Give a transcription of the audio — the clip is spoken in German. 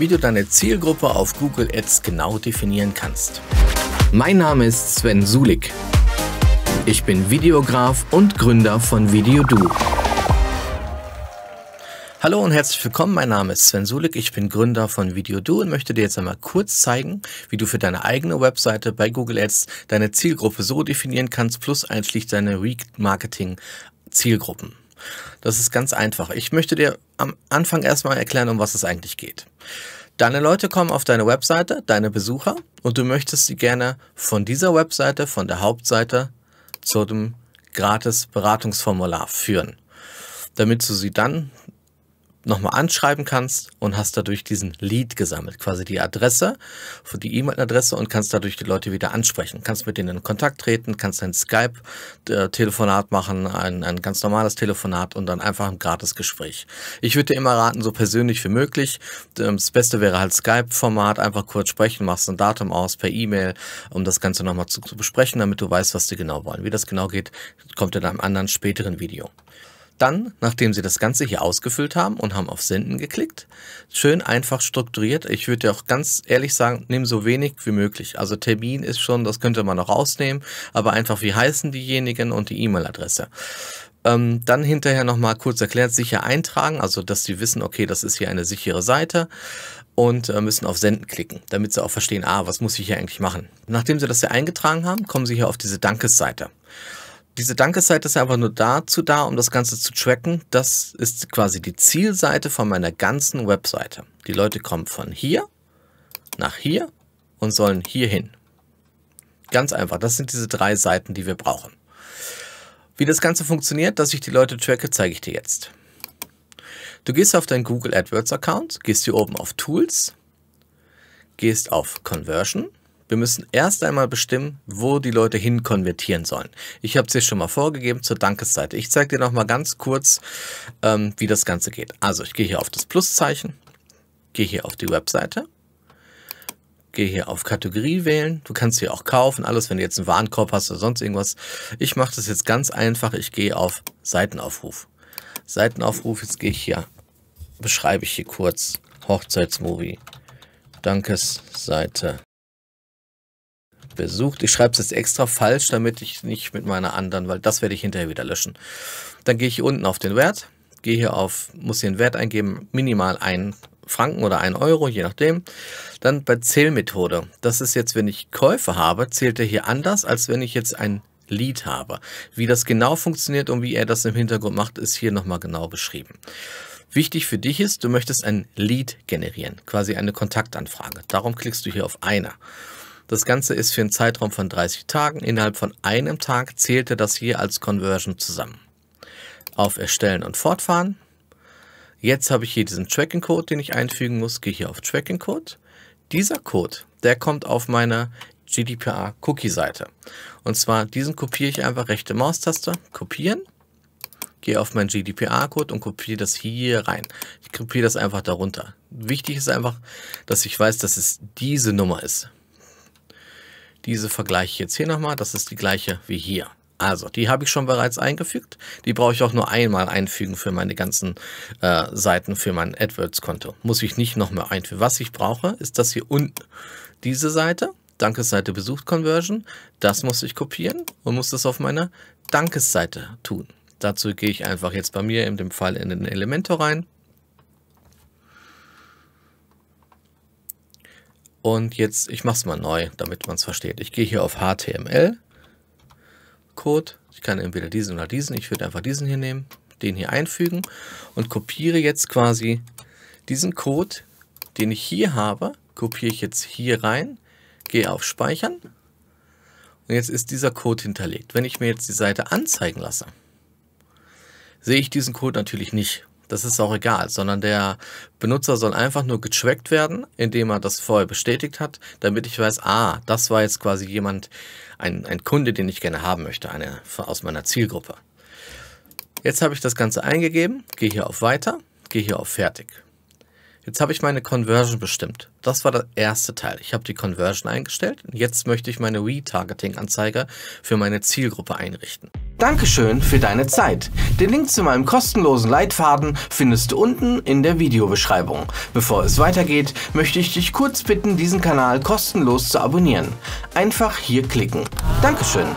wie du deine Zielgruppe auf Google Ads genau definieren kannst. Mein Name ist Sven Sulik. Ich bin Videograf und Gründer von VideoDo. Hallo und herzlich willkommen, mein Name ist Sven Sulik, ich bin Gründer von VideoDo und möchte dir jetzt einmal kurz zeigen, wie du für deine eigene Webseite bei Google Ads deine Zielgruppe so definieren kannst, plus einschließlich deine Remarketing-Zielgruppen. Das ist ganz einfach. Ich möchte dir am Anfang erstmal erklären, um was es eigentlich geht. Deine Leute kommen auf deine Webseite, deine Besucher, und du möchtest sie gerne von dieser Webseite, von der Hauptseite zu dem gratis Beratungsformular führen, damit du sie dann nochmal anschreiben kannst und hast dadurch diesen Lead gesammelt, quasi die Adresse, die E-Mail-Adresse und kannst dadurch die Leute wieder ansprechen. Kannst mit denen in Kontakt treten, kannst ein Skype-Telefonat machen, ein, ein ganz normales Telefonat und dann einfach ein gratis Gespräch. Ich würde dir immer raten, so persönlich wie möglich. Ähm, das Beste wäre halt Skype-Format, einfach kurz sprechen, machst ein Datum aus per E-Mail, um das Ganze nochmal zu, zu besprechen, damit du weißt, was die genau wollen. Wie das genau geht, kommt in einem anderen späteren Video dann, nachdem Sie das Ganze hier ausgefüllt haben und haben auf Senden geklickt, schön einfach strukturiert. Ich würde ja auch ganz ehrlich sagen, nehmen so wenig wie möglich. Also Termin ist schon, das könnte man noch rausnehmen, aber einfach wie heißen diejenigen und die E-Mail-Adresse. Ähm, dann hinterher nochmal kurz erklärt, sicher eintragen, also dass Sie wissen, okay, das ist hier eine sichere Seite und äh, müssen auf Senden klicken, damit Sie auch verstehen, ah, was muss ich hier eigentlich machen. Nachdem Sie das hier eingetragen haben, kommen Sie hier auf diese Dankesseite. seite diese Dankesseite ist einfach nur dazu da, um das Ganze zu tracken. Das ist quasi die Zielseite von meiner ganzen Webseite. Die Leute kommen von hier nach hier und sollen hier hin. Ganz einfach. Das sind diese drei Seiten, die wir brauchen. Wie das Ganze funktioniert, dass ich die Leute tracke, zeige ich dir jetzt. Du gehst auf deinen Google AdWords Account, gehst hier oben auf Tools, gehst auf Conversion wir müssen erst einmal bestimmen, wo die Leute hin konvertieren sollen. Ich habe es dir schon mal vorgegeben zur Dankesseite. Ich zeige dir noch mal ganz kurz, ähm, wie das Ganze geht. Also ich gehe hier auf das Pluszeichen, gehe hier auf die Webseite, gehe hier auf Kategorie wählen. Du kannst hier auch kaufen, alles, wenn du jetzt einen Warenkorb hast oder sonst irgendwas. Ich mache das jetzt ganz einfach. Ich gehe auf Seitenaufruf. Seitenaufruf, jetzt gehe ich hier, beschreibe ich hier kurz Hochzeitsmovie. Dankesseite besucht. Ich schreibe es jetzt extra falsch, damit ich nicht mit meiner anderen, weil das werde ich hinterher wieder löschen. Dann gehe ich hier unten auf den Wert, gehe hier auf, muss hier einen Wert eingeben, minimal 1 Franken oder 1 Euro, je nachdem. Dann bei Zählmethode. Das ist jetzt, wenn ich Käufe habe, zählt er hier anders, als wenn ich jetzt ein Lied habe. Wie das genau funktioniert und wie er das im Hintergrund macht, ist hier nochmal genau beschrieben. Wichtig für dich ist, du möchtest ein Lead generieren, quasi eine Kontaktanfrage. Darum klickst du hier auf einer. Das Ganze ist für einen Zeitraum von 30 Tagen. Innerhalb von einem Tag zählte das hier als Conversion zusammen. Auf Erstellen und Fortfahren. Jetzt habe ich hier diesen Tracking Code, den ich einfügen muss. Gehe hier auf Tracking Code. Dieser Code, der kommt auf meiner GDPR Cookie Seite. Und zwar diesen kopiere ich einfach rechte Maustaste, kopieren, gehe auf meinen GDPR Code und kopiere das hier rein. Ich kopiere das einfach darunter. Wichtig ist einfach, dass ich weiß, dass es diese Nummer ist. Diese vergleiche ich jetzt hier nochmal. Das ist die gleiche wie hier. Also, die habe ich schon bereits eingefügt. Die brauche ich auch nur einmal einfügen für meine ganzen äh, Seiten für mein AdWords-Konto. Muss ich nicht noch mehr einfügen. Was ich brauche, ist das hier unten. Diese Seite, Dankesseite besucht Conversion, das muss ich kopieren und muss das auf meiner Dankesseite tun. Dazu gehe ich einfach jetzt bei mir in dem Fall in den Elementor rein, Und jetzt, ich mache es mal neu, damit man es versteht. Ich gehe hier auf HTML-Code. Ich kann entweder diesen oder diesen. Ich würde einfach diesen hier nehmen, den hier einfügen und kopiere jetzt quasi diesen Code, den ich hier habe, kopiere ich jetzt hier rein, gehe auf Speichern und jetzt ist dieser Code hinterlegt. Wenn ich mir jetzt die Seite anzeigen lasse, sehe ich diesen Code natürlich nicht. Das ist auch egal, sondern der Benutzer soll einfach nur getrackt werden, indem er das vorher bestätigt hat, damit ich weiß, ah, das war jetzt quasi jemand, ein, ein Kunde, den ich gerne haben möchte, eine aus meiner Zielgruppe. Jetzt habe ich das Ganze eingegeben, gehe hier auf Weiter, gehe hier auf Fertig. Jetzt habe ich meine Conversion bestimmt. Das war der erste Teil. Ich habe die Conversion eingestellt. Jetzt möchte ich meine Retargeting-Anzeige für meine Zielgruppe einrichten. Dankeschön für deine Zeit. Den Link zu meinem kostenlosen Leitfaden findest du unten in der Videobeschreibung. Bevor es weitergeht, möchte ich dich kurz bitten, diesen Kanal kostenlos zu abonnieren. Einfach hier klicken. Dankeschön.